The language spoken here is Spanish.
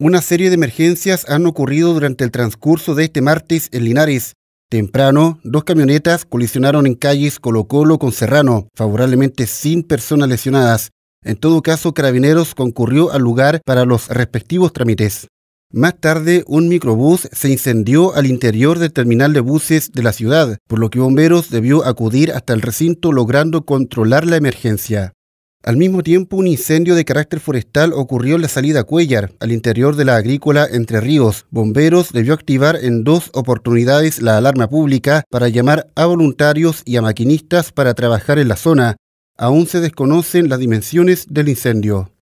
Una serie de emergencias han ocurrido durante el transcurso de este martes en Linares. Temprano, dos camionetas colisionaron en calles Colo Colo con Serrano, favorablemente sin personas lesionadas. En todo caso, Carabineros concurrió al lugar para los respectivos trámites. Más tarde, un microbús se incendió al interior del terminal de buses de la ciudad, por lo que bomberos debió acudir hasta el recinto logrando controlar la emergencia. Al mismo tiempo, un incendio de carácter forestal ocurrió en la salida a Cuellar, al interior de la agrícola Entre Ríos. Bomberos debió activar en dos oportunidades la alarma pública para llamar a voluntarios y a maquinistas para trabajar en la zona. Aún se desconocen las dimensiones del incendio.